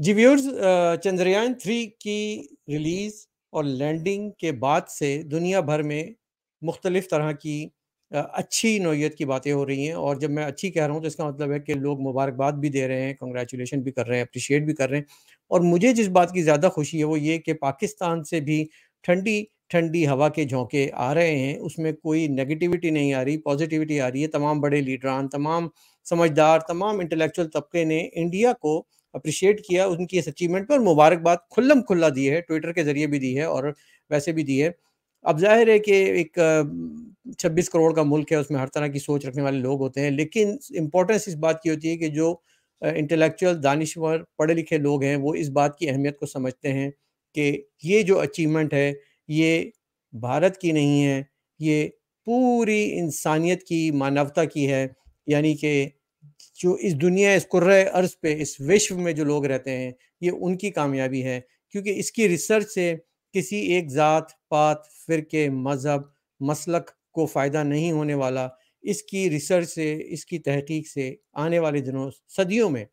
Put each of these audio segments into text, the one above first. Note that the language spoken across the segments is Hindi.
जी व्यूर्स चंद्रयान थ्री की रिलीज़ और लैंडिंग के बाद से दुनिया भर में मुख्तलिफ़ तरह की अच्छी नोयत की बातें हो रही हैं और जब मैं अच्छी कह रहा हूँ तो इसका मतलब है कि लोग मुबारकबाद भी दे रहे हैं कंग्रेचुलेशन भी कर रहे हैं अप्रिशिएट भी कर रहे हैं और मुझे जिस बात की ज़्यादा खुशी है वो ये कि पाकिस्तान से भी ठंडी ठंडी हवा के झोंके आ रहे हैं उसमें कोई नेगेटिविटी नहीं आ रही पॉजिटिविटी आ रही है तमाम बड़े लीडरान तमाम समझदार तमाम इंटेलेक्चुअल तबके ने इंडिया को अप्रिशिएट किया उनकी इस अचीवमेंट पर मुबारकबाद खुल्लम खुल्ला दी है ट्विटर के जरिए भी दी है और वैसे भी दी है अब जाहिर है कि एक 26 करोड़ का मुल्क है उसमें हर तरह की सोच रखने वाले लोग होते हैं लेकिन इम्पोर्टेंस इस बात की होती है कि जो इंटेलेक्चुअल दानिशवर पढ़े लिखे लोग हैं वो इस बात की अहमियत को समझते हैं कि ये जो अचीवमेंट है ये भारत की नहीं है ये पूरी इंसानियत की मानवता की है यानी कि जो इस दुनिया इस कुर्र अर्ज पे इस विश्व में जो लोग रहते हैं ये उनकी कामयाबी है क्योंकि इसकी रिसर्च से किसी एक ज़ात पात फ़िरके मज़हब मसलक को फ़ायदा नहीं होने वाला इसकी रिसर्च से इसकी तहकीक से आने वाले दिनों सदियों में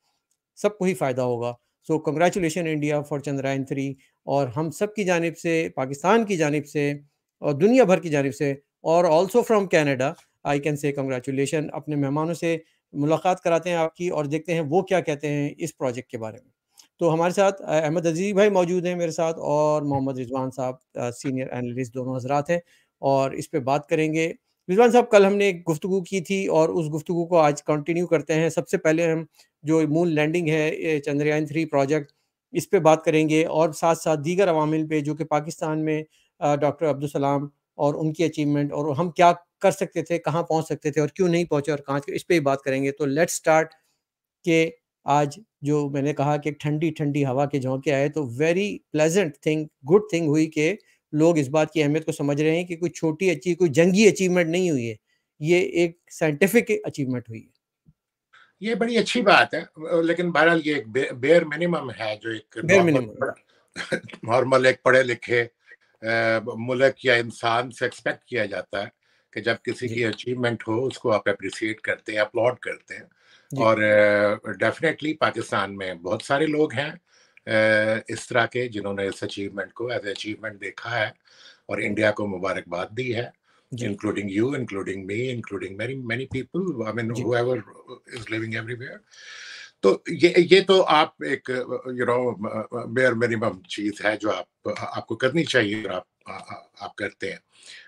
सबको ही फ़ायदा होगा so congratulation India for Chandrayaan three और हम सब की जानब से पाकिस्तान की जानब से और दुनिया भर की जानब से और also from Canada I can say congratulation अपने मेहमानों से मुलाकात कराते हैं आपकी और देखते हैं वो क्या कहते हैं इस प्रोजेक्ट के बारे में तो हमारे साथ अहमद अजीज भाई मौजूद हैं मेरे साथ और मोहम्मद रिजवान साहब सीनियर एनालिस्ट दोनों हजरात हैं और इस पर बात करेंगे रिजवान साहब कल हमने एक गुफ्तु की थी और उस गुफ्तु को आज कंटिन्यू करते हैं सबसे पहले हम जो मून लैंडिंग है चंद्रयान थ्री प्रोजेक्ट इस पर बात करेंगे और साथ साथ दीगर अवामिल पे जो कि पाकिस्तान में डॉक्टर अब्दुलसलाम और उनकी अचीवमेंट और हम क्या कर सकते थे कहाँ पहुँच सकते थे और क्यों नहीं पहुँचे और कहाँ इस पर ही बात करेंगे तो लेट स्टार्ट के आज जो मैंने कहा कि ठंडी ठंडी हवा के झोंके आए तो very pleasant thing good thing हुई कि लोग इस बात की अहमियत को समझ रहे हैं कि कोई छोटी अच्छी कोई जंगी अचीवमेंट नहीं हुई है ये एक साइंटिफिक अचीवमेंट हुई है ये बड़ी अच्छी बात है लेकिन बहरहाल ये एक बेयर मिनिमम है जो एक नॉर्मल एक पढ़े लिखे मुल्क या इंसान से एक्सपेक्ट किया जाता है कि जब किसी की अचीवमेंट हो उसको आप अप्रिसिएट करते हैं अपलॉड करते हैं और डेफिनेटली पाकिस्तान में बहुत सारे लोग हैं इस तरह के जिन्होंने इस अचीवमेंट को एज अचीवमेंट देखा है और इंडिया को मुबारकबाद दी है including you including me including मेरी many people I mean whoever is living everywhere तो ये ये तो आप एक यू नो बेयर मिनिमम चीज है जो आप आपको करनी चाहिए और आप आ, आप करते हैं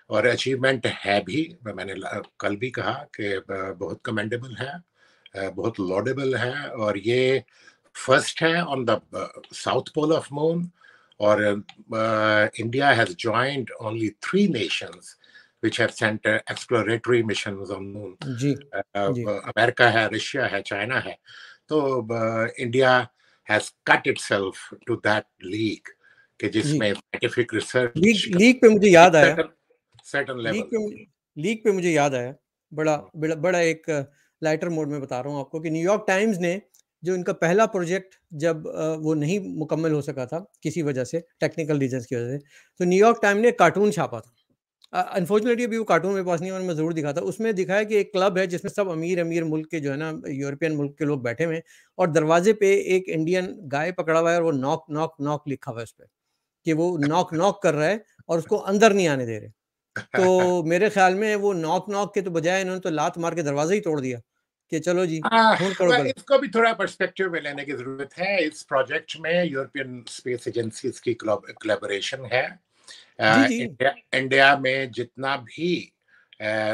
और अचीवमेंट है भी मैंने कल भी कहा कि बहुत कमेंडेबल है बहुत लॉडेबल है और ये फर्स्ट है on the south pole of moon और India has joined only three nations which have sent uh, exploratory missions on moon. America है रशिया है चाइना है uh, तो India has cut itself to that league कि जिसमें साइंटिफिक रिसर्च लीग लीग पे मुझे याद आया सर्टेन लेवल लीग पे लीग पे मुझे याद आया बड़ा हाँ। बड़ा, बड़ा एक लाइटर uh, मोड में बता रहा हूँ आपको कि न्यूयॉर्क टाइम्स ने जो इनका पहला प्रोजेक्ट जब uh, वो नहीं मुकम्मल हो सका था किसी वजह से टेक्निकल रीजंस की वजह से तो न्यूयॉर्क टाइम ने कार्टून छापा था अनफॉर्चुनेटली अभी वो कार्टून मेरे पास नहीं और मैं जरूर दिखा था उसमें दिखाया कि एक क्लब है जिसमें सब अमीर अमीर मुल्क के जो है ना यूरोपियन मुल्क के लोग बैठे हुए हैं और दरवाजे पे एक इंडियन गाय पकड़ा हुआ है और वो नॉक नॉक नॉक लिखा हुआ है उस पर कि वो नॉक नॉक कर रहा है और उसको अंदर नहीं आने दे रहे तो मेरे ख्याल में वो नॉक नॉक के तो बजाय इन्होंने तो लात मार के दरवाजा ही तोड़ दिया कि चलो जी हाँ, करो हाँ, इसको भी थोड़ा पर्सपेक्टिव में लेने की जरूरत है इस प्रोजेक्ट में यूरोपियन स्पेस एजेंसी की कोलेबोरेशन है इंडिया, इंडिया में जितना भी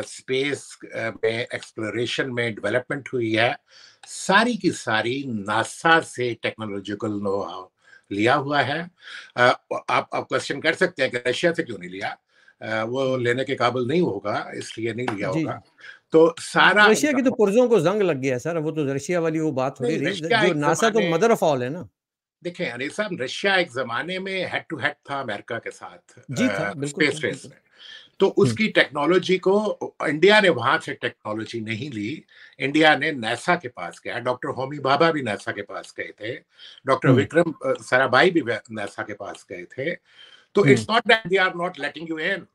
स्पेस में एक्सप्लोरेशन में डेवलपमेंट हुई है सारी की सारी नासा से टेक्नोलॉजिकल नो हाउ लिया हुआ है आप आप क्वेश्चन कर सकते हैं कि रशिया से क्यों नहीं लिया वो लेने के काबिल नहीं होगा इसलिए नहीं लिया होगा तो सारा रशिया की तो पुर्जों को जंग लग गया सर वो तो रशिया वाली वो बात हो रही जो नासा तो मदर ऑफ ऑल है ना देखें अनिल साहब रशिया एक जमाने में हेड टू हेड था अमेरिका के साथ जी था, आ, स्पेस रेस में तो उसकी टेक्नोलॉजी को इंडिया ने वहां से टेक्नोलॉजी नहीं ली इंडिया ने नासा के पास गया डॉक्टर होमी बाबा भी नासा के पास गए थे डॉक्टर विक्रम सराबाई भी नासा के पास गए थे तो it's not that they are not letting you in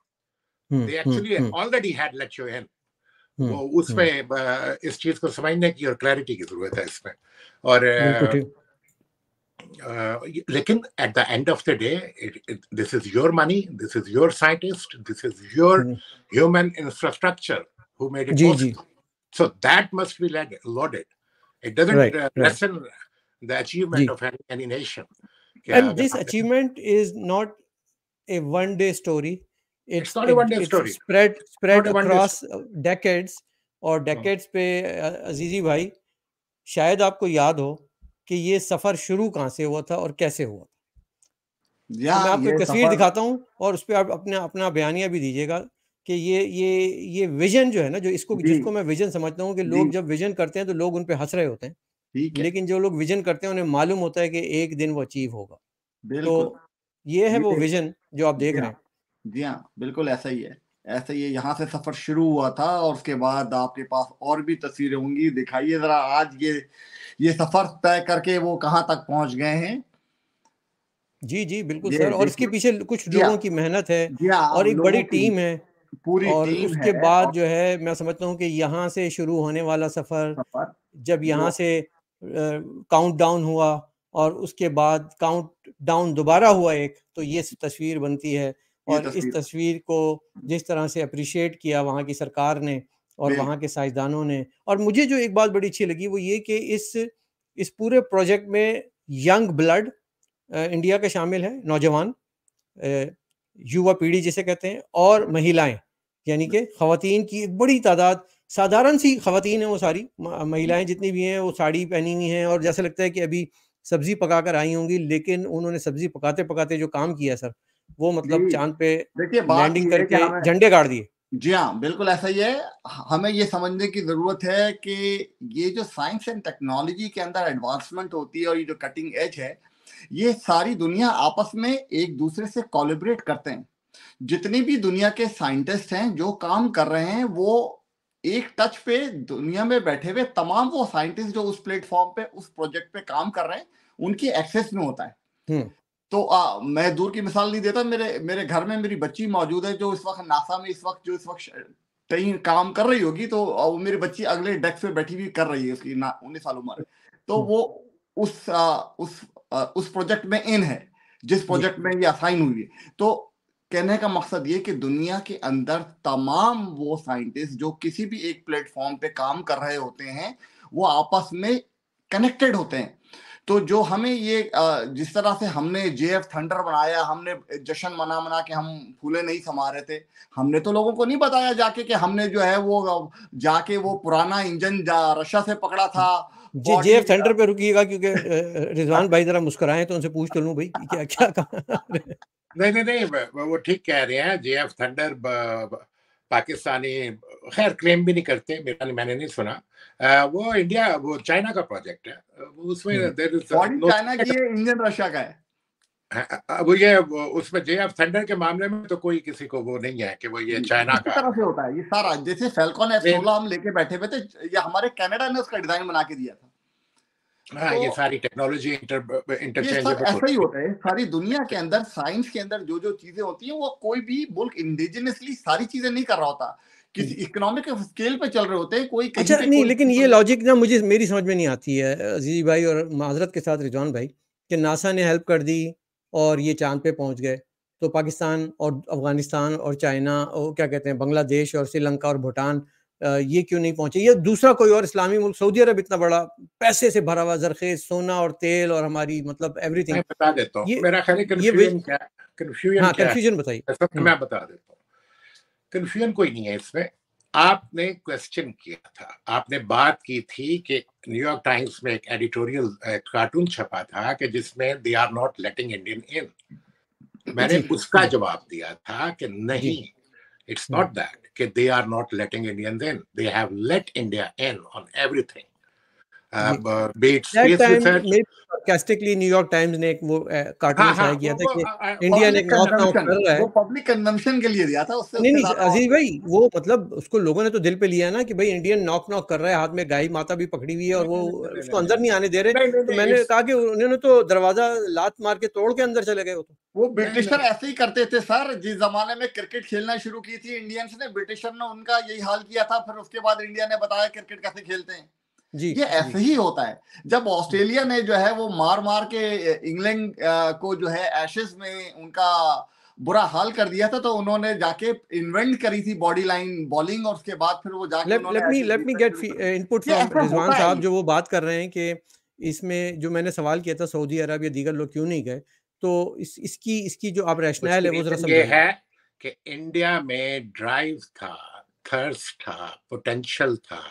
they actually already had let you in वो उसमें इस चीज को समझने की और क्लैरिटी की जरूरत है इसमें और uh, at the end of the day it, it, this is your money this is your scientist this is your mm. human infrastructure who made it possible so that must be lauded it doesn't right, uh, right. lessen the achievement of any, any nation yeah, and this achievement is not a one day story it's, it's not a one day story spread spread across decades or hmm. decades. पे अजीजी भाई शायद आपको याद हो कि ये सफर शुरू कहाँ से हुआ था और कैसे हुआ था तो या, तो मैं आपको तस्वीर दिखाता हूँ और उस पर आप अपना अपना बयानिया भी दीजिएगा कि ये ये ये विजन जो है ना जो इसको जिसको मैं विजन समझता हूँ कि लोग जब विजन करते हैं तो लोग उन हंस रहे होते हैं लेकिन जो लोग विजन करते हैं उन्हें मालूम होता है कि एक दिन वो अचीव होगा तो ये है वो विजन जो आप देख रहे हाँ। हैं जी हाँ बिल्कुल ऐसा ही है ऐसे ये यहाँ से सफर शुरू हुआ था और उसके बाद आपके पास और भी तस्वीरें होंगी दिखाइए जरा आज ये ये सफर तय करके वो कहाँ तक पहुंच गए हैं जी जी बिल्कुल सर और इसके पीछे कुछ हाँ। लोगों की मेहनत है हाँ, और एक बड़ी टीम है पूरी और उसके बाद जो है मैं समझता हूँ कि यहाँ से शुरू होने वाला सफर, सफर जब यहाँ से काउंट डाउन हुआ और उसके बाद काउंट डाउन दोबारा हुआ एक तो ये तस्वीर बनती है और तस्वीर। इस तस्वीर को जिस तरह से अप्रिशिएट किया वहाँ की सरकार ने और वहाँ के साइंसदानों ने और मुझे जो एक बात बड़ी अच्छी लगी वो ये कि इस इस पूरे प्रोजेक्ट में यंग ब्लड इंडिया का शामिल है नौजवान युवा पीढ़ी जिसे कहते हैं और महिलाएं यानी कि खातन की एक बड़ी तादाद साधारण सी खातन है वो सारी महिलाएं जितनी भी हैं वो साड़ी पहनी हुई हैं और जैसे लगता है कि अभी सब्जी पकाकर आई होंगी लेकिन उन्होंने सब्जी पकाते पकाते जो काम किया सर वो मतलब चांद पे लैंडिंग करके झंडे गाड़ दिए जी हाँ बिल्कुल ऐसा ही है हमें ये समझने की ज़रूरत है कि ये जो साइंस एंड टेक्नोलॉजी के अंदर एडवांसमेंट होती है और ये जो कटिंग एज है ये सारी दुनिया आपस में एक दूसरे से कोलिब्रेट करते हैं जितनी भी दुनिया के साइंटिस्ट हैं जो काम कर रहे हैं वो एक टच पे दुनिया में बैठे हुए तमाम वो साइंटिस्ट जो उस प्लेटफॉर्म पे उस प्रोजेक्ट पे काम कर रहे हैं उनकी एक्सेस में होता है तो आ, मैं दूर की मिसाल नहीं देता मेरे मेरे घर में मेरी बच्ची मौजूद है जो इस वक्त नासा में इस वक्त जो इस वक्त कहीं काम कर रही होगी तो वो मेरी बच्ची अगले डेस्क पे बैठी हुई कर रही है उसकी ना उन्नीस साल उम्र तो हम्म। वो उस आ, उस आ, उस प्रोजेक्ट में इन है जिस प्रोजेक्ट में ये असाइन हुई है तो कहने का मकसद ये कि दुनिया के अंदर तमाम वो साइंटिस्ट जो किसी भी एक प्लेटफॉर्म पे काम कर रहे होते हैं वो आपस में कनेक्टेड होते हैं तो जो हमें ये जिस तरह से हमने जे एफ थंडर बनाया हमने जश्न मना मना के हम फूले नहीं समा रहे थे हमने तो लोगों को नहीं बताया जाके कि हमने जो है वो जाके वो पुराना इंजन रशिया से पकड़ा था जी जे एफ थंडर पे रुकिएगा क्योंकि रिजवान भाई जरा मुस्कुराए तो उनसे पूछ तो लू भाई क्या क्या कहा नहीं नहीं नहीं वो ठीक कह रहे हैं जे एफ थंडर पाकिस्तानी खैर क्लेम भी नहीं करते मेरा मैंने नहीं सुना वो इंडिया वो चाइना का प्रोजेक्ट है उसमें देर इज चाइना की इंडियन रशिया का है अब ये उसमें जे एफ थंडर के मामले में तो कोई किसी को वो नहीं है कि वो ये चाइना का तरह से होता है ये सारा जैसे फेलकॉन एफ सोलह हम लेके बैठे हुए थे ये हमारे कनाडा ने उसका डिजाइन बना के दिया था हाँ तो, uh, ये सारी टेक्नोलॉजी इंटर इंटरचेंजेबल ऐसा ही होता है सारी दुनिया के अंदर साइंस के अंदर जो जो चीजें होती हैं वो कोई भी मुल्क इंडिजिनियसली सारी चीजें नहीं कर रहा होता किसी इकोनॉमिक स्केल पे चल रहे होते हैं कोई अच्छा नहीं लेकिन ये लॉजिक ना मुझे मेरी समझ में नहीं आती है अजीज भाई और माजरत के साथ रिजवान भाई कि नासा ने हेल्प कर दी और ये चांद पे पहुंच गए तो पाकिस्तान और अफगानिस्तान और चाइना और क्या कहते हैं बांग्लादेश और श्रीलंका और भूटान ये क्यों नहीं पहुंचे या दूसरा कोई और इस्लामी मुल्क सऊदी अरब इतना बड़ा पैसे से भरा हुआ जरखेज सोना और तेल और हमारी मतलब एवरीथिंग बता देता हूँ मेरा ख्याल कंफ्यूजन बताइए मैं बता देता हूँ कंफ्यूजन कोई नहीं है इसमें आपने क्वेश्चन किया था आपने बात की थी कि न्यूयॉर्क टाइम्स में एक एडिटोरियल कार्टून छपा था कि जिसमें they are not letting Indian in मैंने उसका जवाब दिया था कि नहीं इट्स नॉट दैट कि they are not letting Indian in they have let India in on everything New York Times uh, ने एक कार्टून uh, हाँ, हाँ, किया था कि इंडिया uh, ने कर रहा है वो पब्लिक के लिए दिया था उससे नहीं नहीं अजीज भाई वो मतलब उसको लोगों ने तो दिल पे लिया ना कि भाई इंडियन नॉक नॉक कर रहा है हाथ में गाय माता भी पकड़ी हुई है और वो उसको अंदर नहीं आने दे रहे तो मैंने कहा कि उन्होंने तो दरवाजा लात मार के तोड़ के अंदर चले गए वो तो। वो ब्रिटिशर ऐसे ही करते थे सर जिस जमाने में क्रिकेट खेलना शुरू की थी इंडियंस ने ब्रिटिशर ने उनका यही हाल किया था फिर उसके बाद इंडिया ने बताया क्रिकेट कैसे खेलते हैं जी, ये ऐसे ही होता है जब ऑस्ट्रेलिया ने जो है वो मार मार के इंग्लैंड को जो है एशेस में उनका बुरा हाल कर दिया था तो उन्होंने जाके इन्वेंट करी थी बॉडी लाइन बॉलिंग और उसके बाद फिर वो जाके इनपुट रिजवान साहब जो वो बात कर रहे हैं कि इसमें जो मैंने सवाल किया था सऊदी अरब या दीगर लोग क्यों नहीं गए तो इस इसकी इसकी जो आप रैशनल है वो जरा ये है कि इंडिया में ड्राइव था थर्स था पोटेंशियल था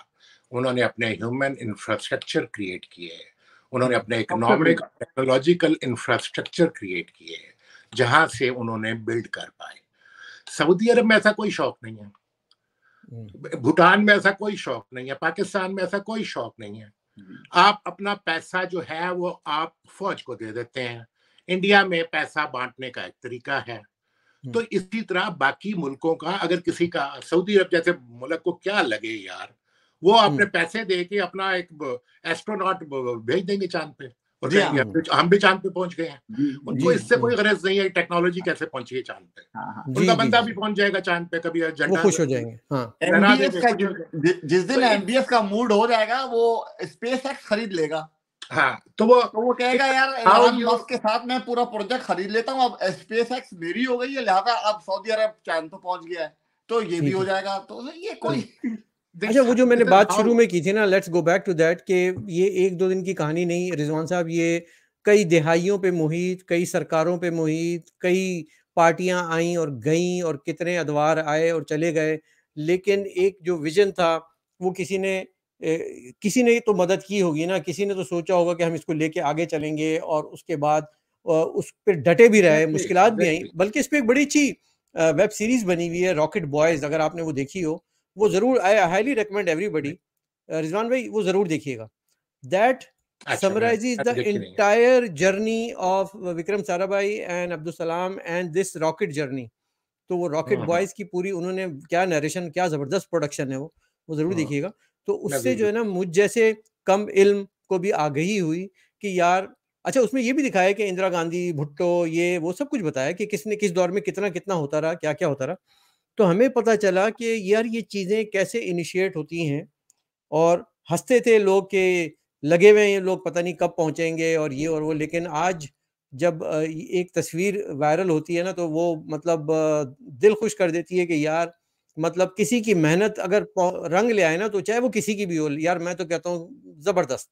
उन्होंने अपने ह्यूमन इंफ्रास्ट्रक्चर क्रिएट किए हैं उन्होंने अपने इकोनॉमिक टेक्नोलॉजिकल इंफ्रास्ट्रक्चर क्रिएट किए हैं से उन्होंने बिल्ड कर पाए सऊदी अरब में ऐसा कोई शौक नहीं है हम्म। भूटान में ऐसा कोई शौक नहीं है पाकिस्तान में ऐसा कोई शौक नहीं है हम्म। आप अपना पैसा जो है वो आप फौज को दे देते हैं इंडिया में पैसा बांटने का एक तरीका है तो हम्म। इसी तरह बाकी मुल्कों का अगर किसी का सऊदी अरब जैसे मुल्क को क्या लगे यार वो अपने हम्म। पैसे दे के अपना एक एस्ट्रोनॉट भेज देंगे चांद पे हाँ। हम भी चांद पे पहुंच गए हैं उनको इससे कोई गरज नहीं है टेक्नोलॉजी कैसे पहुंची है चांद पे हाँ, हाँ। उनका बंदा भी पहुंच जाएगा चांद पे कभी झंडा खुश हो जाएंगे जिस दिन एमबीएस तो का मूड हो जाएगा वो स्पेस एक्स खरीद लेगा हाँ तो वो तो वो कहेगा यार एलन मस्क के साथ मैं पूरा प्रोजेक्ट खरीद लेता हूँ अब स्पेस एक्स मेरी हो गई है लिहाजा अब सऊदी अरब चांद तो पहुंच गया है तो ये भी हो जाएगा तो ये कोई तो अच्छा वो जो मैंने बात शुरू में की थी ना let's go back to that कि ये एक दो दिन की कहानी नहीं रिजवान साहब ये कई दिहाइयों पे मुहित कई सरकारों पे मुहित कई पार्टियां आई और गईं और कितने अदवार आए और चले गए लेकिन एक जो विजन था वो किसी ने ए, किसी ने तो मदद की होगी ना किसी ने तो सोचा होगा कि हम इसको लेके आगे चलेंगे और उसके बाद उस पर डटे भी रहे मुश्किल भी आई बल्कि इस पर एक बड़ी अच्छी वेब सीरीज बनी हुई है रॉकेट बॉयज अगर आपने वो देखी हो वो जरूर I highly recommend everybody Rizwan भाई वो जरूर देखिएगा दैट अच्छा, summarizes the entire journey of Vikram Sarabhai and Abdul Salam and this rocket journey तो वो रॉकेट बॉयज हम्म, हम्म। की पूरी उन्होंने क्या नरेशन क्या जबरदस्त प्रोडक्शन है वो वो जरूर हम्म। देखिएगा तो उससे जो है ना मुझ जैसे कम इल्म को भी आगही हुई कि यार अच्छा उसमें ये भी दिखाया कि इंदिरा गांधी भुट्टो ये वो सब कुछ बताया कि किसने किस दौर में कितना कितना होता रहा क्या क्या होता रहा तो हमें पता चला कि यार ये चीज़ें कैसे इनिशिएट होती हैं और हंसते थे लोग के लगे हुए हैं लोग पता नहीं कब पहुंचेंगे और ये और वो लेकिन आज जब एक तस्वीर वायरल होती है ना तो वो मतलब दिल खुश कर देती है कि यार मतलब किसी की मेहनत अगर रंग ले आए ना तो चाहे वो किसी की भी हो यार मैं तो कहता हूँ जबरदस्त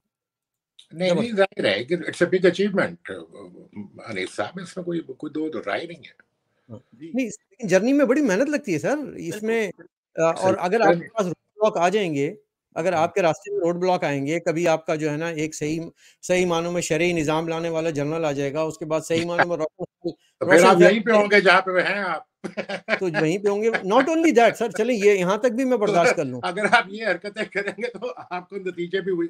नहीं नहीं जाहिर है it's a big achievement Anil साहब इसमें कोई कोई दो, दो तो राय नहीं है हाँ, नहीं जर्नी में बड़ी मेहनत लगती है सर इसमें और अगर आपके पास रोड ब्लॉक आ जाएंगे अगर हाँ। आपके रास्ते में रोड ब्लॉक आएंगे कभी आपका जो है ना एक सही सही मानों में शरी निजाम लाने वाला जर्नल आ जाएगा उसके बाद सही मानों में तो रोशन यहीं पे होंगे जहाँ पे हैं आप तो वहीं पे होंगे नॉट ओनली दैट सर चले ये यहाँ तक भी मैं तो बर्दाश्त कर लूँ अगर आप ये हरकतें करेंगे तो आपको नतीजे भी हुई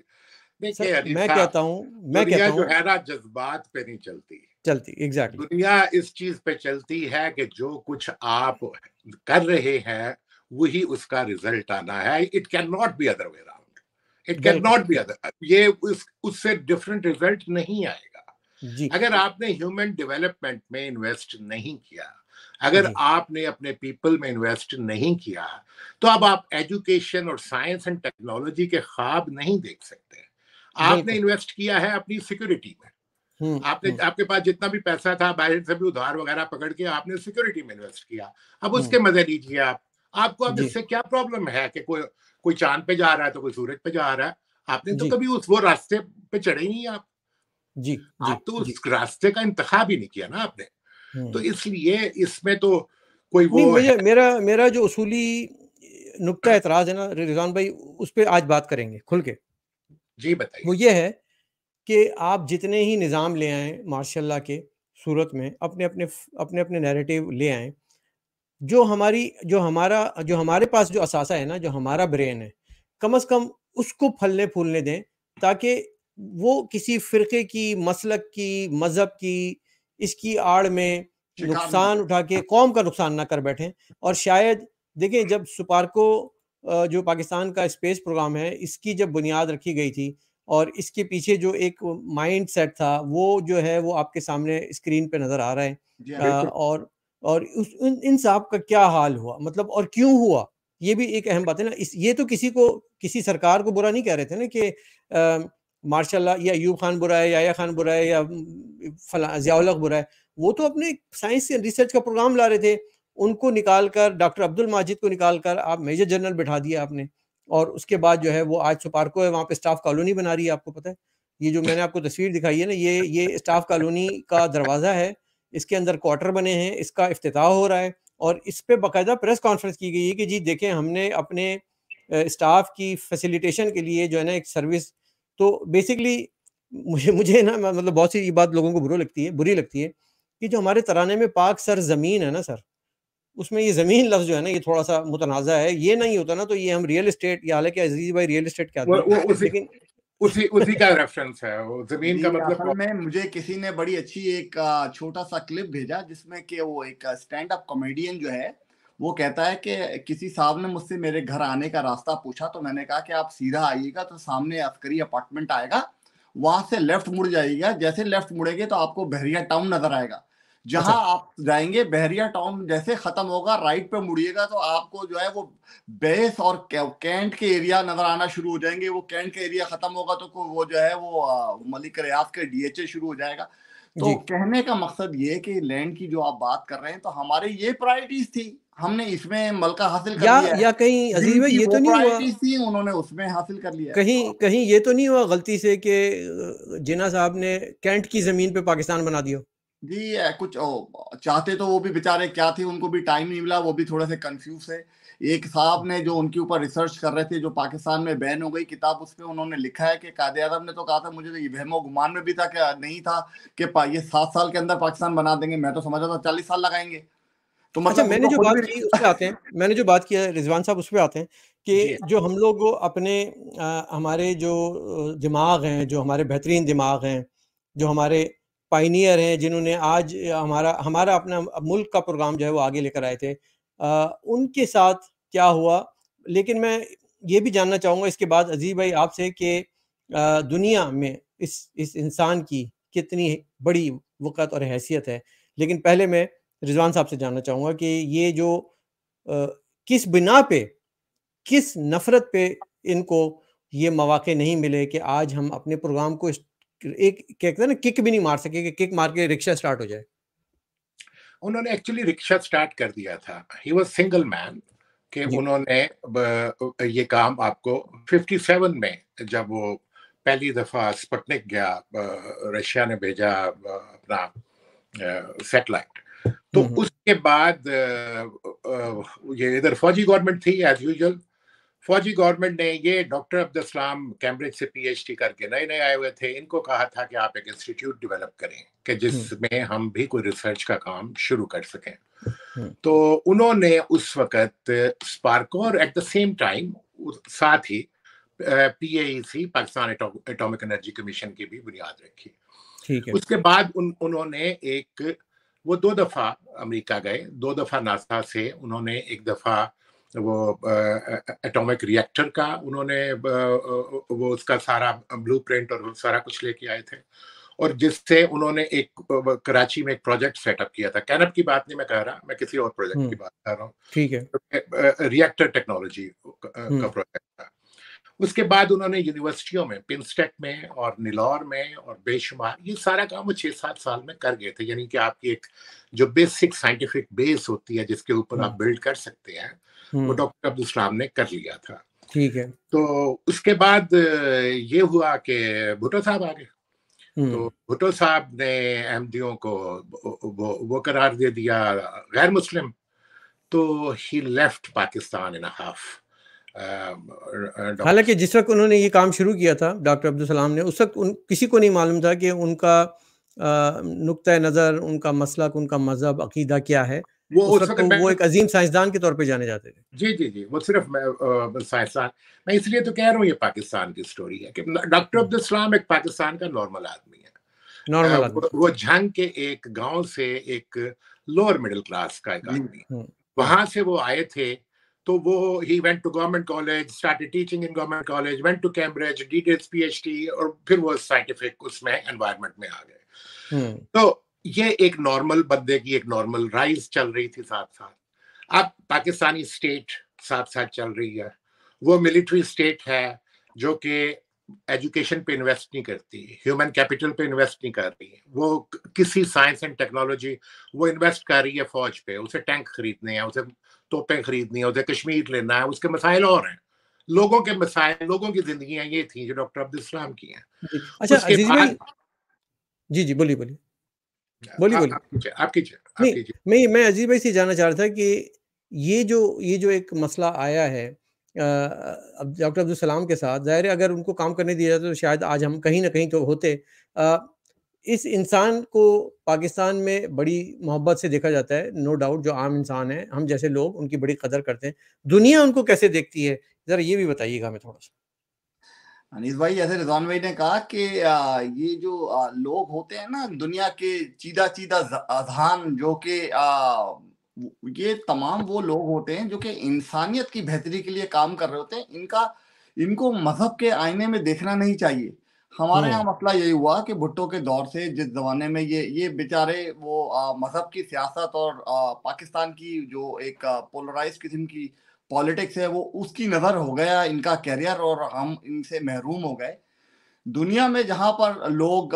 देखिए मैं हाँ, कहता हूँ मैं कहता हूँ जो है ना जज्बात पे नहीं चलती चलती एग्जैक्टली exactly. दुनिया इस चीज पे चलती है कि जो कुछ आप कर रहे हैं वही उसका रिजल्ट आना है it can not be other way round it can not be other ये उस उससे डिफरेंट रिजल्ट नहीं आएगा जी. अगर आपने ह्यूमन डेवलपमेंट में इन्वेस्ट नहीं किया अगर आपने अपने पीपल में इन्वेस्ट नहीं किया तो अब आप एजुकेशन और साइंस एंड टेक्नोलॉजी के ख्वाब नहीं देख सकते आपने इन्वेस्ट किया है अपनी सिक्योरिटी में हम्म, आपने हम्म। आपके पास जितना भी पैसा था बाहर से भी उधार वगैरह पकड़ के आपने सिक्योरिटी में इन्वेस्ट किया अब हम्म। उसके मजे लीजिए आप आपको अब इससे क्या प्रॉब्लम है कि कोई कोई चांद पे जा रहा है तो कोई सूरज पे जा रहा है आपने तो कभी उस वो रास्ते पे चढ़े ही आप जी आप तो उस रास्ते का इंतखा भी नहीं किया ना आपने तो इसलिए इसमें तो कोई वो मुझे मेरा मेरा जो उसूली नुकता एतराज है ना रिजवान भाई उस पर आज बात करेंगे खुल के जी बताइए वो ये है कि आप जितने ही निज़ाम ले आए मार्शल के सूरत में अपने अपने अपने अपने नैरेटिव ले आए जो हमारी जो हमारा जो हमारे पास जो असासा है ना जो हमारा ब्रेन है कम अज़ कम उसको फलने फूलने दें ताकि वो किसी फ़िरके की मसलक की मज़हब की इसकी आड़ में नुकसान उठा के कौम का नुकसान ना कर बैठें और शायद देखें जब सुपारको जो पाकिस्तान का स्पेस प्रोग्राम है इसकी जब बुनियाद रखी गई थी और इसके पीछे जो एक माइंड सेट था वो जो है वो आपके सामने स्क्रीन पे नजर आ रहा है आ, और और उस इन, इन साहब का क्या हाल हुआ मतलब और क्यों हुआ ये भी एक अहम बात है ना इस ये तो किसी को किसी सरकार को बुरा नहीं कह रहे थे ना कि मार्शाला या यूब खान बुरा है या खान बुरा है या फला जियाउल बुरा है वो तो अपने साइंस रिसर्च का प्रोग्राम ला रहे थे उनको निकाल कर डॉक्टर अब्दुल माजिद को निकाल कर आप मेजर जनरल बैठा दिया आपने और उसके बाद जो है वो आज सुपारको है वहाँ पे स्टाफ कॉलोनी बना रही है आपको पता है ये जो मैंने आपको तस्वीर दिखाई है ना ये ये स्टाफ कॉलोनी का दरवाज़ा है इसके अंदर क्वार्टर बने हैं इसका अफ्ताह हो रहा है और इस पर बाकायदा प्रेस कॉन्फ्रेंस की गई है कि जी देखें हमने अपने स्टाफ की फैसिलिटेशन के लिए जो है ना एक सर्विस तो बेसिकली मुझे मुझे ना मतलब बहुत सी बात लोगों को बुरी लगती है बुरी लगती है कि जो हमारे तराने में पाक सर ज़मीन है ना सर उसमें ये जमीन लफ्ज जो है ना ये थोड़ा सा मुतनाज़ा है ये नहीं होता ना तो ये हम रियल इस्टेट या हालांकि अजीज भाई रियल इस्टेट क्या लेकिन उसी उसी का रेफरेंस है वो जमीन का मतलब में मुझे किसी ने बड़ी अच्छी एक छोटा सा क्लिप भेजा जिसमें कि वो एक स्टैंड अप कॉमेडियन जो है वो कहता है कि किसी साहब ने मुझसे मेरे घर आने का रास्ता पूछा तो मैंने कहा कि आप सीधा आइएगा तो सामने अस्करी अपार्टमेंट आएगा वहां से लेफ्ट मुड़ जाइएगा जैसे लेफ्ट मुड़ेंगे तो आपको बहरिया टाउन नजर आएगा जहां अच्छा। आप जाएंगे बहरिया टाउन जैसे खत्म होगा राइट पे मुड़िएगा तो आपको जो है वो बेस और कैंट के एरिया नजर आना शुरू हो जाएंगे वो कैंट के एरिया खत्म होगा तो वो जो है वो मलिक रियाज के डीएचए शुरू हो जाएगा तो कहने का मकसद ये कि लैंड की जो आप बात कर रहे हैं तो हमारे ये प्रायोरिटीज थी हमने इसमें मलका हासिल कर या, लिया या कहीं अजीब ये तो नहीं हुआ थी उन्होंने उसमें हासिल कर लिया कहीं कहीं ये तो नहीं हुआ गलती से कि जिना साहब ने कैंट की जमीन पे पाकिस्तान बना दिया जी आ, कुछ ओ, चाहते तो वो भी बेचारे क्या थे उनको भी टाइम नहीं मिला वो भी थोड़े से कंफ्यूज है एक साहब ने जो उनके ऊपर रिसर्च कर रहे थे जो पाकिस्तान में बैन हो गई किताब उसमें उन्होंने लिखा है कि कायद आजम ने तो कहा था मुझे तो ये वहमो गुमान में भी था कि नहीं था कि ये सात साल के अंदर पाकिस्तान बना देंगे मैं तो समझ रहा था चालीस साल लगाएंगे तो मतलब अच्छा, मैंने जो बात की उस पर आते हैं मैंने जो बात किया रिजवान साहब उस पर आते हैं कि जो हम लोग अपने हमारे जो दिमाग हैं जो हमारे बेहतरीन दिमाग हैं जो हमारे पाइनियर हैं जिन्होंने आज हमारा हमारा अपना मुल्क का प्रोग्राम जो है वो आगे लेकर आए थे आ, उनके साथ क्या हुआ लेकिन मैं ये भी जानना चाहूँगा इसके बाद अजीज भाई आपसे कि दुनिया में इस इस इंसान की कितनी बड़ी वक़्त और हैसियत है लेकिन पहले मैं रिजवान साहब से जानना चाहूँगा कि ये जो आ, किस बिना पे किस नफ़रत पे इनको ये मौाक़े नहीं मिले कि आज हम अपने प्रोग्राम को इस एक क्या कहते हैं ना किक भी नहीं मार सके कि किक मार के रिक्शा स्टार्ट हो जाए उन्होंने एक्चुअली रिक्शा स्टार्ट कर दिया था ही वाज सिंगल मैन कि उन्होंने ये काम आपको 57 में जब वो पहली दफा स्पटनिक गया रशिया ने भेजा अपना सैटेलाइट तो हम्म, हम्म। उसके बाद ये इधर फौजी गवर्नमेंट थी एज यूजुअल फौजी गवर्नमेंट ने ये डॉक्टर अब्दुल सलाम कैम्ब्रिज से पीएचडी करके नए नए आए हुए थे इनको कहा था कि आप एक इंस्टीट्यूट डेवलप करें कि हम्म। जिसमें हम भी कोई रिसर्च का काम शुरू कर सकें हम्म। तो उन्होंने उस वक्त स्पार्को और एट द सेम टाइम साथ ही PAEC Pakistan atomic energy commission की भी बुनियाद रखी है उसके बाद उन उन्होंने एक वो दो दफा अमेरिका गए दो दफा नासा से उन्होंने एक दफा वो एटॉमिक रिएक्टर का उन्होंने वो उसका सारा ब्लूप्रिंट और सारा कुछ लेके आए थे और जिससे उन्होंने एक कराची में एक प्रोजेक्ट सेटअप किया था कैनप की बात नहीं मैं कह रहा मैं किसी और प्रोजेक्ट हम्म। की बात कर रहा हूँ ठीक है रिएक्टर हम्म। टेक्नोलॉजी का प्रोजेक्ट था उसके बाद उन्होंने यूनिवर्सिटियों में पिंस्टेक में और निलौर में और बेशुमार ये सारा काम वो छः सात साल में कर गए थे यानी कि आपकी एक जो बेसिक साइंटिफिक बेस होती है जिसके ऊपर आप बिल्ड हाँ। कर सकते हैं वो डॉक्टर हम्म। अब्दुल सलाम ने कर लिया था ठीक है तो उसके बाद ये हुआ कि भुटो साहब आ गए हम्म। तो भुटो साहब ने अहमदियों को वो वो करार दे दिया गैर मुस्लिम तो ही left Pakistan in half Um, uh, uh, हालांकि जिस वक्त उन्होंने ये काम शुरू किया था डॉक्टर अब्दुल सलाम ने उस वक्त उन किसी को नहीं मालूम था कि उनका uh, नुक़ नज़र उनका मसलक उनका मजहब अकीदा क्या है वो उस वक्त तो वो एक अजीम साइंसदान के तौर पे जाने जाते थे जी जी जी वो सिर्फ साइंसदान मैं इसलिए तो कह रहा हूँ ये पाकिस्तान की स्टोरी है कि डॉक्टर हम्म। अब्दुल सलाम एक पाकिस्तान का नॉर्मल आदमी है नॉर्मल वो झंग के एक गांव से एक लोअर मिडिल क्लास का एक हम्म, आदमी हम्म। वहां से वो आए थे तो वो ही went to government college start teaching in government college went to Cambridge did his P H D और फिर वो साइंटिफिक उसमें एनवायरमेंट में आ गए hmm. तो ये एक नॉर्मल बंदे की एक नॉर्मल राइज चल रही थी साथ साथ अब पाकिस्तानी स्टेट साथ साथ चल रही है वो मिलिट्री स्टेट है जो कि एजुकेशन पे इन्वेस्ट नहीं करती ह्यूमन कैपिटल पे इन्वेस्ट नहीं कर रही वो किसी साइंस एंड टेक्नोलॉजी वो इन्वेस्ट कर रही है फौज पे उसे टैंक खरीदने हैं उसे तोतें खरीदनी होते कश्मीर लेना है उसके मसाइल और हैं लोगों के मसाइल लोगों की जिंदगी ये थी जो डॉक्टर अब्दुल सलाम की हैं अच्छा उसके बाद जी जी बोलिए बोलिए बोलिए बोलिए आपकी नहीं मैं मैं अजीज भाई से जानना चाह रहा था कि ये जो ये जो एक मसला आया है डॉक्टर अब्दुल सलाम के साथ जाहिर है अगर उनको काम करने दिया जाता तो शायद आज हम कहीं ना कहीं तो होते इस इंसान को पाकिस्तान में बड़ी मोहब्बत से देखा जाता है नो no डाउट जो आम इंसान है हम जैसे लोग उनकी बड़ी कदर करते हैं दुनिया उनको कैसे देखती है जरा ये भी बताइएगा हमें थोड़ा सा अनिस भाई जैसे रिजवान भाई ने कहा कि ये जो लोग होते हैं ना दुनिया के चीदा चीदा अजहान जो कि ये तमाम वो लोग होते हैं जो कि इंसानियत की बेहतरी के लिए काम कर रहे होते हैं इनका इनको मजहब के आईने में देखना नहीं चाहिए हमारे हाँ। यहाँ मसला यही हुआ कि भुट्टो के दौर से जिस जमाने में ये ये बेचारे वो मजहब की सियासत और आ, पाकिस्तान की जो एक पोलराइज किस्म की पॉलिटिक्स है वो उसकी नज़र हो गया इनका कैरियर और हम इनसे महरूम हो गए दुनिया में जहाँ पर लोग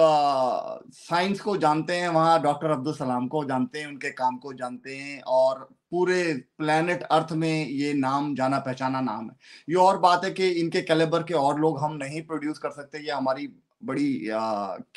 साइंस को जानते हैं वहाँ डॉक्टर अब्दुल सलाम को जानते हैं उनके काम को जानते हैं और पूरे प्लेनेट अर्थ में ये नाम जाना पहचाना नाम है ये और बात है कि इनके कैलेबर के और लोग हम नहीं प्रोड्यूस कर सकते ये हमारी बड़ी आ,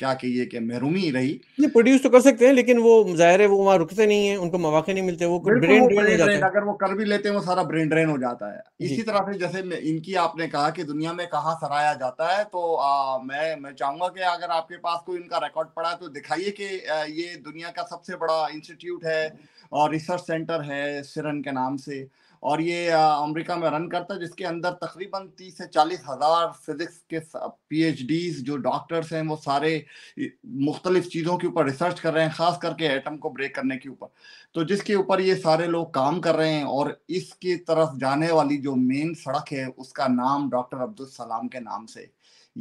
क्या कहिए कि महरूमी रही ये प्रोड्यूस तो कर सकते हैं लेकिन वो जाहिर है वो वहाँ रुकते नहीं है उनको मौाक़े नहीं मिलते वो ब्रेन ड्रेन हो अगर वो कर भी लेते हैं वो सारा ब्रेन ड्रेन हो जाता है इसी तरह से जैसे इनकी आपने कहा कि दुनिया में कहाँ सराया जाता है तो आ, मैं मैं चाहूंगा कि अगर आपके पास कोई इनका रिकॉर्ड पड़ा तो दिखाइए कि ये दुनिया का सबसे बड़ा इंस्टीट्यूट है और रिसर्च सेंटर है सिरन के नाम से और ये अमेरिका में रन करता है जिसके अंदर तकरीबन तीस से चालीस हज़ार फिज़िक्स के पीएचडीज जो डॉक्टर्स हैं वो सारे मुख्तलिफ़ चीज़ों के ऊपर रिसर्च कर रहे हैं ख़ास करके एटम को ब्रेक करने के ऊपर तो जिसके ऊपर ये सारे लोग काम कर रहे हैं और इसकी तरफ जाने वाली जो मेन सड़क है उसका नाम डॉक्टर अब्दुल सलाम के नाम से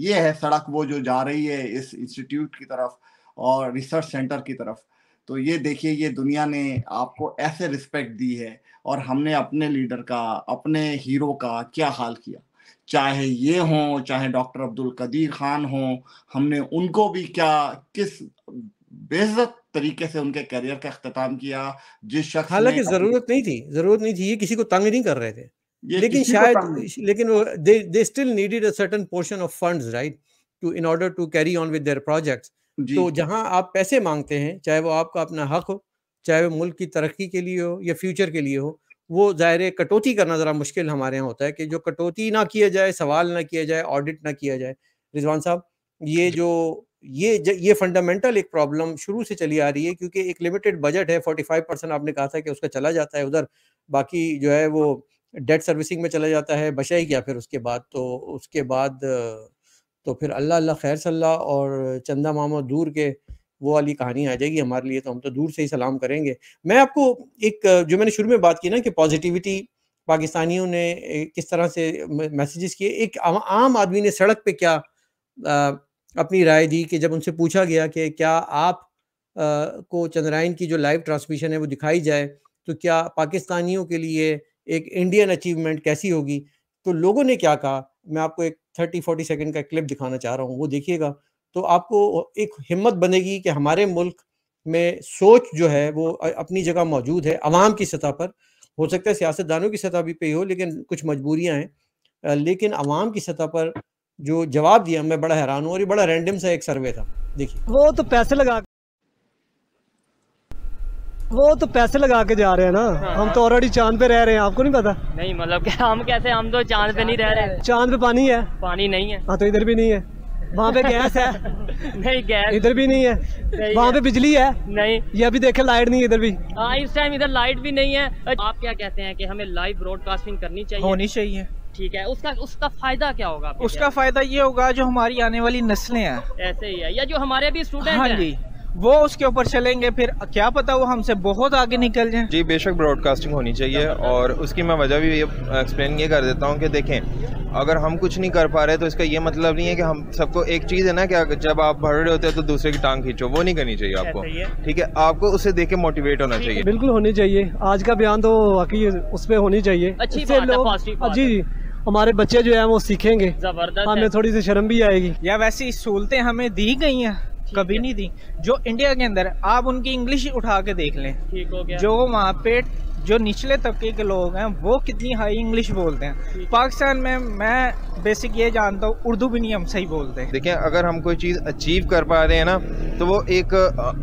ये है सड़क वो जो जा रही है इस इंस्टीट्यूट की तरफ और रिसर्च सेंटर की तरफ तो ये देखिए ये दुनिया ने आपको ऐसे रिस्पेक्ट दी है और हमने अपने लीडर का अपने हीरो का क्या हाल किया चाहे ये हों चाहे डॉक्टर अब्दुल कदीर खान हो हमने उनको भी क्या किस बेजत तरीके से उनके करियर का अख्ताम किया जिस शख्स हालांकि जरूरत नहीं थी जरूरत नहीं थी ये किसी को तंग नहीं कर रहे थे लेकिन शायद लेकिन वो they they still needed a certain portion of funds right to in order to carry on with their projects तो जहां आप पैसे मांगते हैं चाहे वो आपका अपना हक हो चाहे वो मुल्क की तरक्की के लिए हो या फ्यूचर के लिए हो वो ज़ाहिर कटौती करना ज़रा मुश्किल हमारे यहाँ होता है कि जो कटौती ना किया जाए सवाल ना किया जाए ऑडिट ना किया जाए रिजवान साहब ये जो ये ज, ये फंडामेंटल एक प्रॉब्लम शुरू से चली आ रही है क्योंकि एक लिमिटेड बजट है फोर्टी फाइव परसेंट आपने कहा था कि उसका चला जाता है उधर बाकी जो है वो डेट सर्विसिंग में चला जाता है क्या फिर उसके बाद तो उसके बाद तो फिर अल्लाह अल्लाह खैर सल्ला और चंदा मामा दूर के वो वाली कहानी आ जाएगी हमारे लिए तो हम तो दूर से ही सलाम करेंगे मैं आपको एक जो मैंने शुरू में बात की ना कि पॉजिटिविटी पाकिस्तानियों ने किस तरह से मैसेजेस किए एक आम आदमी ने सड़क पे क्या आ, अपनी राय दी कि जब उनसे पूछा गया कि क्या आप आ, को चंद्रायन की जो लाइव ट्रांसमिशन है वो दिखाई जाए तो क्या पाकिस्तानियों के लिए एक इंडियन अचीवमेंट कैसी होगी तो लोगों ने क्या कहा मैं आपको एक थर्टी फोर्टी सेकेंड का क्लिप दिखाना चाह रहा हूँ वो देखिएगा तो आपको एक हिम्मत बनेगी कि हमारे मुल्क में सोच जो है वो अपनी जगह मौजूद है आवाम की सतह पर हो सकता है सियासतदानों की सतह भी पे हो लेकिन कुछ मजबूरियाँ हैं लेकिन आवाम की सतह पर जो जवाब दिया मैं बड़ा हैरान हूँ और ये बड़ा रैंडम सा एक सर्वे था देखिए वो तो पैसे लगा वो तो पैसे लगा के जा रहे हैं ना हम तो ऑलरेडी चांद पे रह रहे हैं आपको नहीं पता नहीं मतलब क्या हम कैसे हम तो चांद पे नहीं रह रहे चांद पे पानी है पानी नहीं है हाँ तो इधर भी नहीं है वहाँ पे गैस है नहीं गैस इधर भी नहीं है वहाँ पे बिजली है नहीं ये अभी देखे लाइट नहीं है इधर भी हाँ इस टाइम इधर लाइट भी नहीं है आप क्या कहते हैं कि हमें लाइव ब्रॉडकास्टिंग करनी चाहिए होनी चाहिए ठीक है उसका उसका फायदा क्या होगा उसका फायदा ये होगा जो हमारी आने वाली नस्लें हैं ऐसे ही है या जो हमारे भी स्टूडेंट हाँ जी वो उसके ऊपर चलेंगे फिर क्या पता वो हमसे बहुत आगे निकल जाए जी बेशक ब्रॉडकास्टिंग होनी चाहिए और उसकी मैं वजह भी ये एक्सप्लेन ये कर देता हूँ कि देखें अगर हम कुछ नहीं कर पा रहे तो इसका ये मतलब नहीं है कि हम सबको एक चीज़ है ना कि जब आप भर रहे होते हैं तो दूसरे की टांग खींचो वो नहीं करनी चाहिए आपको ठीक है आपको उसे देख के मोटिवेट होना चाहिए बिल्कुल होनी चाहिए आज का बयान तो वाकई उस पर होनी चाहिए अच्छी जी जी हमारे बच्चे जो है वो सीखेंगे हमें हाँ, थोड़ी सी शर्म भी आएगी या वैसी सहूलतें हमें दी गई हैं कभी नहीं थी जो इंडिया के अंदर आप उनकी इंग्लिश उठा के देख लें ठीक हो गया जो वहाँ पे जो निचले तबके के लोग हैं वो कितनी हाई इंग्लिश बोलते हैं पाकिस्तान में मैं बेसिक ये जानता हूँ उर्दू भी नहीं हम सही बोलते हैं देखिए अगर हम कोई चीज़ अचीव कर पा रहे हैं ना तो वो एक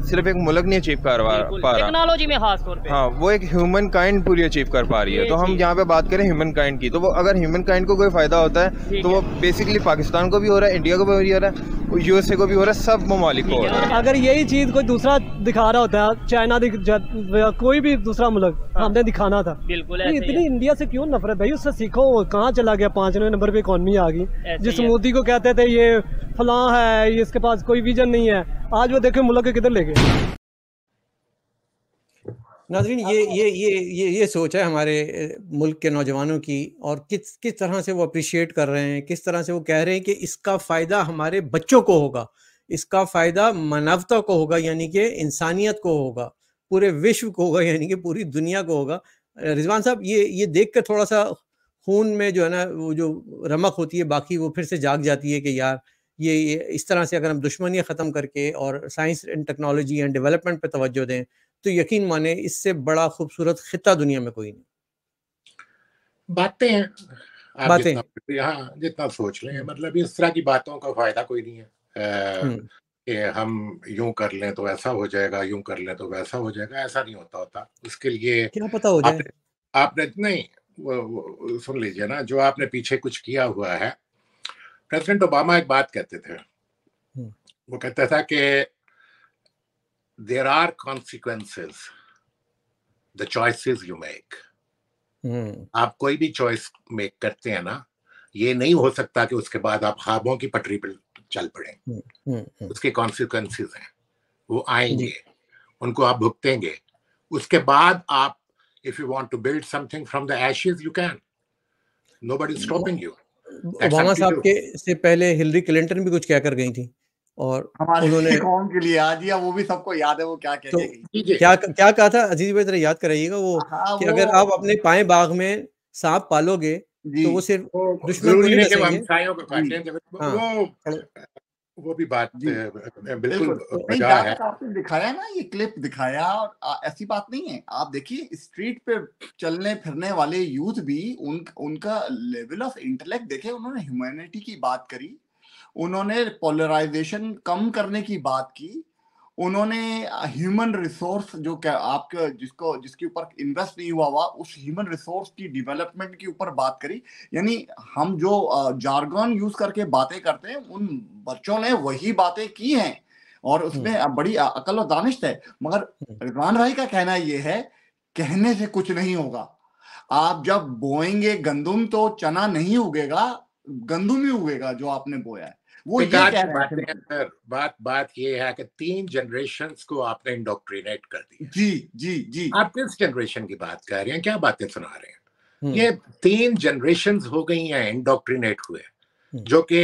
सिर्फ एक मुल्क नहीं अचीव कर पा रहा टेक्नोलॉजी में खास तौर पे हाँ वो एक ह्यूमन काइंड पूरी अचीव कर पा रही है तो हम यहाँ पे बात करें ह्यूमन काइंड की तो वो अगर ह्यूमन काइंड को कोई फ़ायदा होता है तो वो बेसिकली पाकिस्तान को भी हो रहा है इंडिया को भी हो रहा है यूएसए को भी हो रहा है सब ममालिक को हो रहा है अगर यही चीज़ कोई दूसरा दिखा रहा होता है चाइना कोई भी दूसरा मुल्क हाँ। हम सामने दिखाना था बिल्कुल इतनी इंडिया से क्यों नफरत भाई उससे सीखो कहाँ चला गया पांचवे नंबर पे इकोनॉमी आ गई जिस मोदी को कहते थे ये फला है ये इसके पास कोई विजन नहीं है आज वो देखे मुल्क किधर ले गए नाजरीन ये ये ये ये ये सोच है हमारे मुल्क के नौजवानों की और किस किस तरह से वो अप्रिशिएट कर रहे हैं किस तरह से वो कह रहे हैं कि इसका फ़ायदा हमारे बच्चों को होगा इसका फ़ायदा मानवता को होगा यानी कि इंसानियत को होगा पूरे विश्व को होगा यानी कि पूरी दुनिया को होगा रिजवान साहब ये ये देख कर थोड़ा सा खून में जो है ना वो जो रमक होती है बाकी वो फिर से जाग जाती है कि यार ये, ये इस तरह से अगर हम दुश्मनियाँ ख़त्म करके और science and technology and development पर तोज्जो दें तो यकीन माने इससे बड़ा खूबसूरत खिता दुनिया में कोई नहीं बातें हैं बातें जितना, जितना सोच लें मतलब इस तरह की बातों का फायदा कोई नहीं है हम्म। कि हम यूं कर लें तो ऐसा हो जाएगा यूं कर लें तो वैसा हो जाएगा ऐसा नहीं होता होता उसके लिए क्या पता हो जाए आपने, आपने नहीं वो, वो, सुन लीजिए ना जो आपने पीछे कुछ किया हुआ है प्रेसिडेंट ओबामा एक बात कहते थे वो कहता था कि there are consequences the choices you make आप कोई भी चॉइस मेक करते हैं ना ये नहीं हो सकता कि उसके बाद आप ख्वाबों की पटरी पर चल पड़ेंगे हम्म, हम्म, हम्म। उसके कॉन्सिक्वेंसिस हैं वो आएंगे उनको आप भुगतेंगे उसके बाद आप if you want to build something from the ashes you can nobody stopping you Obama साहब के से पहले हिलरी क्लिंटन भी कुछ क्या कर गई थी और उन्होंने कौन के लिए आ हाँ दिया हाँ, वो भी सबको याद है वो क्या कह तो, क्या क्या कहा था अजीज भाई जरा याद कराइएगा वो हाँ, कि अगर आप अपने पाए बाग में सांप पालोगे तो वो सिर्फ दुश्मन को नहीं हम ईसाइयों को काट लें वो हाँ। वो भी बात बिल्कुल तो है आपने दिखाया ना ये क्लिप दिखाया और ऐसी बात नहीं है आप देखिए स्ट्रीट पे चलने फिरने वाले यूथ भी उन उनका लेवल ऑफ इंटेलेक्ट देखे उन्होंने ह्यूमैनिटी की बात करी उन्होंने पोलराइजेशन कम करने की बात की उन्होंने ह्यूमन रिसोर्स जो क्या आपके जिसको जिसके ऊपर इन्वेस्ट नहीं हुआ हुआ उस ह्यूमन रिसोर्स की डेवलपमेंट के ऊपर बात करी यानी हम जो जारगन यूज करके बातें करते हैं उन बच्चों ने वही बातें की हैं और उसमें हम्म। बड़ी अकल और दानिश है मगर हम्म। रिजवान भाई का कहना यह है कहने से कुछ नहीं होगा आप जब बोएंगे गंदुम तो चना नहीं उगेगा गंदुम ही उगेगा जो आपने बोया है वो तो ये बातें बात बात ये है कि तीन जनरेशन को आपने इंडोक्ट्रीनेट कर दिया जी जी जी आप किस जनरेशन की बात कर रहे हैं क्या बातें सुना रहे हैं हम्म। ये तीन जनरेशन हो गई हैं इंडोक्ट्रीनेट हुए हम्म। जो कि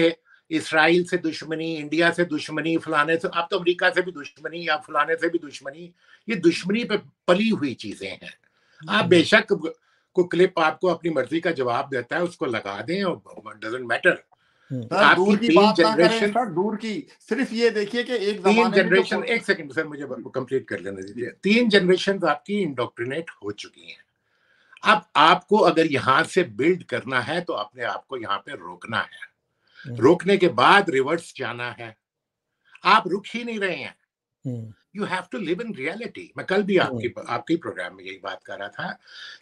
इसराइल से दुश्मनी इंडिया से दुश्मनी फलाने से अब तो अमेरिका से भी दुश्मनी या फलाने से भी दुश्मनी ये दुश्मनी पे पली हुई चीजें हैं हम्म। आप बेशक को क्लिप आपको अपनी मर्जी का जवाब देता है उसको लगा दें और डजेंट मैटर हम्म। हाँ, दूर की बात ना करें सर दूर की सिर्फ ये देखिए कि एक तीन जनरेशन एक सेकंड सर मुझे कंप्लीट कर लेने दीजिए तीन जनरेशन आपकी इंडोक्ट्रिनेट हो चुकी हैं अब आपको अगर यहां से बिल्ड करना है तो अपने आप को यहाँ पे रोकना है हम्म। रोकने के बाद रिवर्स जाना है आप रुक ही नहीं रहे हैं you have to live in reality मैं कल भी आपकी हम्म। आपके प्रोग्राम में यही बात कर रहा था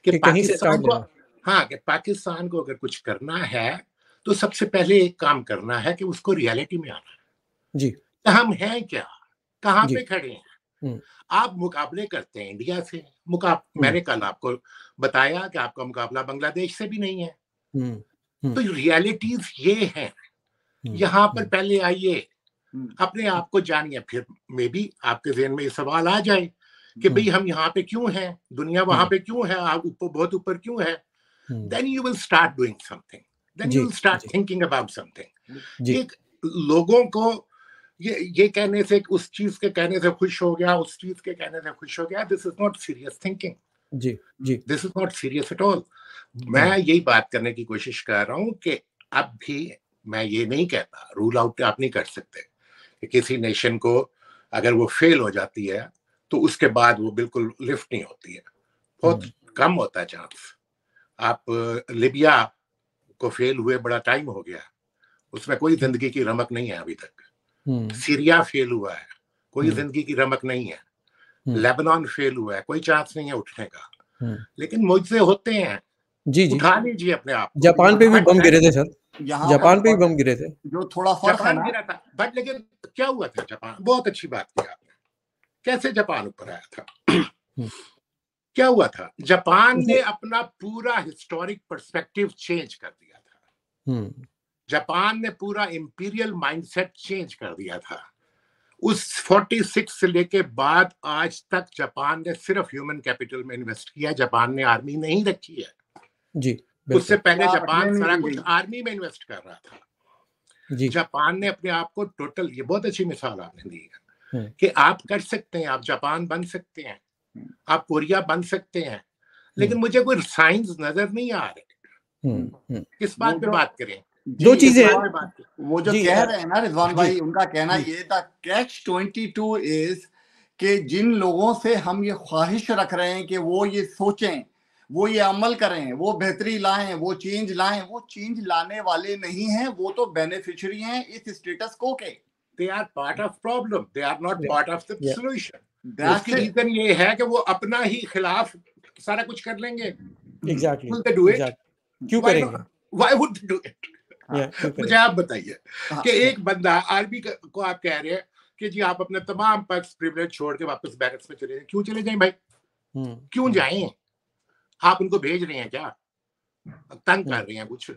कि, कि पाकिस्तान को हाँ कि पाकिस्तान को अगर कुछ करना है तो सबसे पहले एक काम करना है कि उसको रियलिटी में आना है जी हम हैं क्या कहाँ पे खड़े हैं हम्म। आप मुकाबले करते हैं इंडिया से मुकाब हम्म। मैंने कल आपको बताया कि आपका मुकाबला बांग्लादेश से भी नहीं है हम्म। तो रियलिटीज ये हैं यहाँ पर पहले आइए अपने आप को जानिए फिर मे भी आपके जहन में ये सवाल आ जाए कि भाई हम यहाँ पे क्यों हैं दुनिया वहां पे क्यों है आप ऊपर बहुत ऊपर क्यों है then you will start doing something then you start thinking about something एक लोगों को ये ये कहने से उस चीज के कहने से खुश हो गया उस चीज के कहने से खुश हो गया this is not serious thinking जी जी this is not serious at all मैं यही बात करने की कोशिश कर रहा हूँ कि अब भी मैं ये नहीं कहता रूल आउट तो आप नहीं कर सकते कि किसी नेशन को अगर वो फेल हो जाती है तो उसके बाद वो बिल्कुल लिफ्ट नहीं होती है बहुत हम्म। कम होता है चांस आप लिबिया को फेल हुए बड़ा टाइम हो गया उसमें कोई हम्म। जिंदगी की रमक नहीं है अभी तक हम्म। सीरिया फेल हुआ है कोई हम्म। जिंदगी की रमक नहीं है लेबनान फेल हुआ है कोई चांस नहीं है उठने का लेकिन मुझसे होते हैं जी जी उठा लीजिए अपने आप जापान पे भी बम गिरे थे सर जापान पे भी बम गिरे थे जो थोड़ा जापान गिरा था बट लेकिन क्या हुआ था जापान बहुत अच्छी बात की आपने कैसे जापान ऊपर आया था क्या हुआ था जापान ने अपना पूरा हिस्टोरिक पर्सपेक्टिव चेंज कर दिया हम्म। जापान ने पूरा इंपीरियल माइंडसेट चेंज कर दिया था उस 46 से लेके बाद आज तक जापान ने सिर्फ ह्यूमन कैपिटल में इन्वेस्ट किया जापान ने आर्मी नहीं रखी है जी उससे पहले जापान सारा कुछ आर्मी में इन्वेस्ट कर रहा था जी जापान ने अपने आप को टोटल ये बहुत अच्छी मिसाल आपने दी है हम्म। कि आप कर सकते हैं आप जापान बन सकते हैं आप कोरिया बन सकते हैं लेकिन हम्म। मुझे कोई साइंस नजर नहीं आ रहे हम्म, हम्म। किस बात पे बात करें दो चीजें वो जो कह रहे हैं ना रिजवान भाई उनका कहना ये था कैच ट्वेंटी टू इज के जिन लोगों से हम ये ख्वाहिश रख रहे हैं कि वो ये सोचें वो ये अमल करें वो बेहतरी लाएं वो चेंज लाएं वो चेंज लाने वाले नहीं हैं वो तो बेनिफिशियरी हैं इस स्टेटस को के they are part of problem they are not part of the solution reason ये है कि वो अपना ही खिलाफ सारा कुछ कर लेंगे एग्जैक्टली exactly. क्यों करेंगे वाई वुड डू इट मुझे आप बताइए हाँ, कि एक बंदा आर्मी को आप कह रहे हैं कि जी आप अपने तमाम पक्ष प्रिविलेज छोड़ के वापस बैरक्स में चले जाए क्यों चले जाएं भाई हम्म, क्यों हम्म। जाएं आप उनको भेज रहे हैं क्या तंग कर हम्म। रहे हैं कुछ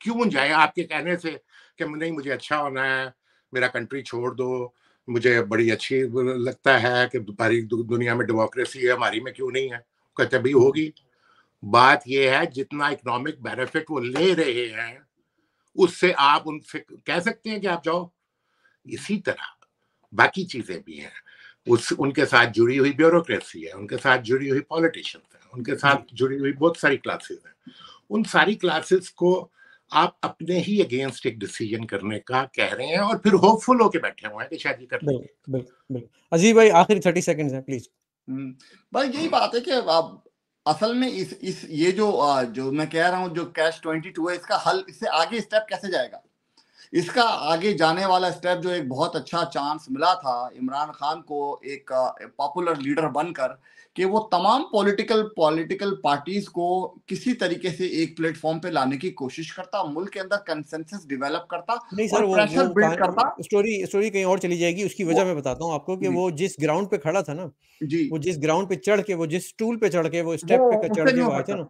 क्यों जाए आपके कहने से कि नहीं मुझे अच्छा होना है मेरा कंट्री छोड़ दो मुझे बड़ी अच्छी लगता है कि हमारी दुनिया में डेमोक्रेसी है हमारी में क्यों नहीं है कहते भाई होगी बात यह है जितना इकोनॉमिक बेनिफिट वो ले रहे हैं उससे आप उनसे कह सकते हैं कि आप जाओ इसी तरह बाकी चीजें भी हैं उस उनके साथ जुड़ी हुई ब्यूरोक्रेसी है उनके साथ जुड़ी हुई पॉलिटिशियंस हैं उनके साथ जुड़ी हुई बहुत सारी क्लासेस हैं उन सारी क्लासेस को आप अपने ही अगेंस्ट एक डिसीजन करने का कह रहे हैं और फिर होपफुल होके बैठे हुए हैं कि शायद ये कर लेंगे अजीब भाई आखिरी थर्टी सेकंड्स हैं प्लीज हम्म, भाई यही बात है कि आप असल में इस इस ये जो जो मैं कह रहा हूँ जो कैश ट्वेंटी टू है इसका हल इससे आगे स्टेप कैसे जाएगा इसका आगे जाने वाला स्टेप जो एक बहुत अच्छा चांस मिला था इमरान खान को एक पॉपुलर लीडर बनकर कि वो तमाम पॉलिटिकल पॉलिटिकल पार्टीज को किसी तरीके से एक प्लेटफॉर्म पे लाने की कोशिश करता मुल्क के अंदर कंसेंसस डेवलप करता नहीं सर वो, प्रेशर बिल्ड करता स्टोरी स्टोरी कहीं और चली जाएगी उसकी वजह मैं बताता हूँ आपको कि वो जिस ग्राउंड पे खड़ा था ना जी वो जिस ग्राउंड पे चढ़ के वो जिस स्टूल पे चढ़ के वो स्टेप पे चढ़ के आया था ना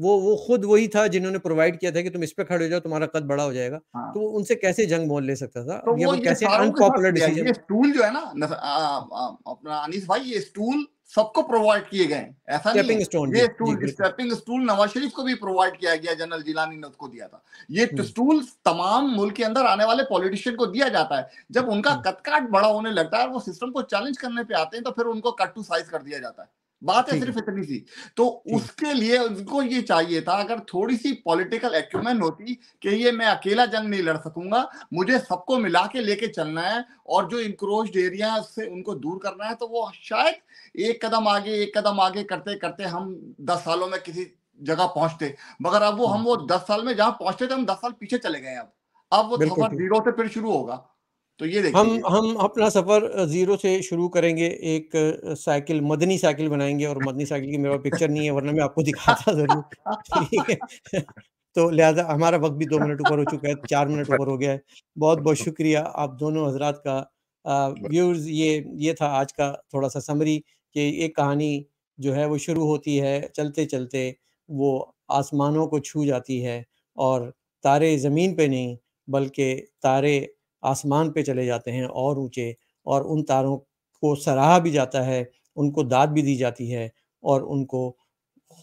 वो वो खुद वही था जिन्होंने प्रोवाइड किया था कि तुम इस पे खड़े हो जाओ तुम्हारा कद बड़ा हो जाएगा हाँ। तो उनसे कैसे जंग मोल ले सकता था तो वो कैसे अनपॉपुलर डिसीजन ये जो है ना अपना अनिस भाई ये स्टूल सबको प्रोवाइड किए गए ऐसा नहीं है। ये stool stepping stool Nawaz Sharif को भी प्रोवाइड किया गया जनरल जिलानी ने उसको दिया था ये स्टूल हम्म। तमाम मुल्क के अंदर आने वाले पॉलिटिशियन को दिया जाता है जब उनका हम्म। कद काट बड़ा होने लगता है वो सिस्टम को चैलेंज करने पे आते हैं तो फिर उनको कट टू साइज कर दिया जाता है बात है सिर्फ इतनी सी तो उसके लिए उनको ये चाहिए था अगर थोड़ी सी पॉलिटिकल एक्यूमेंट होती कि ये मैं अकेला जंग नहीं लड़ सकूंगा मुझे सबको मिला के लेके चलना है और जो इंक्रोच्ड एरिया से उनको दूर करना है तो वो शायद एक कदम आगे एक कदम आगे करते करते हम दस सालों में किसी जगह पहुंचते मगर अब वो हाँ। हम वो दस साल में जहां पहुंचते थे हम दस साल पीछे चले गए अब अब वो जीरो से फिर शुरू होगा तो ये देखिए हम हम अपना सफर जीरो से शुरू करेंगे एक साइकिल मदनी साइकिल बनाएंगे और मदनी साइकिल की मेरा पिक्चर नहीं है वरना मैं आपको दिखाता जरूर तो लिहाजा हमारा वक्त भी दो मिनट ऊपर हो चुका है चार मिनट ऊपर हो गया है बहुत बहुत शुक्रिया आप दोनों हजरात का व्यूर्स ये ये था आज का थोड़ा सा समरी कि एक कहानी जो है वो शुरू होती है चलते चलते वो आसमानों को छू जाती है और तारे ज़मीन पे नहीं बल्कि तारे आसमान पे चले जाते हैं और ऊंचे और उन तारों को सराहा भी जाता है उनको दाद भी दी जाती है और उनको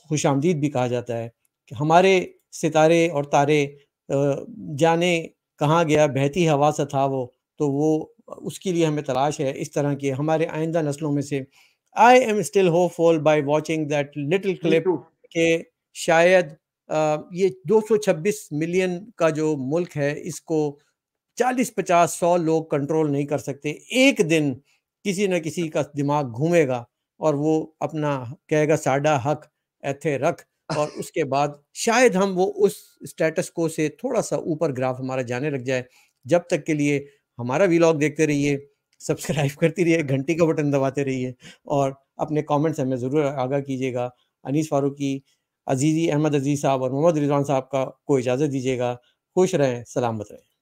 खुश आमदीद भी कहा जाता है कि हमारे सितारे और तारे जाने कहाँ गया बहती हवा से था वो तो वो उसके लिए हमें तलाश है इस तरह की हमारे आइंदा नस्लों में से I am still hopeful by watching that little clip के शायद ये 226 मिलियन का जो मुल्क है इसको चालीस पचास सौ लोग कंट्रोल नहीं कर सकते एक दिन किसी न किसी का दिमाग घूमेगा और वो अपना कहेगा साडा हक ऐथे रख और उसके बाद शायद हम वो उस स्टेटस को से थोड़ा सा ऊपर ग्राफ हमारा जाने लग जाए जब तक के लिए हमारा वीलॉग देखते रहिए सब्सक्राइब करती रहिए घंटी का बटन दबाते रहिए और अपने कमेंट्स हमें ज़रूर आगाह कीजिएगा अनीस फारूकी अजीज़ी अहमद अजीज़ साहब और मोहम्मद रिजवान साहब का को इजाज़त दीजिएगा खुश रहें सलामत रहें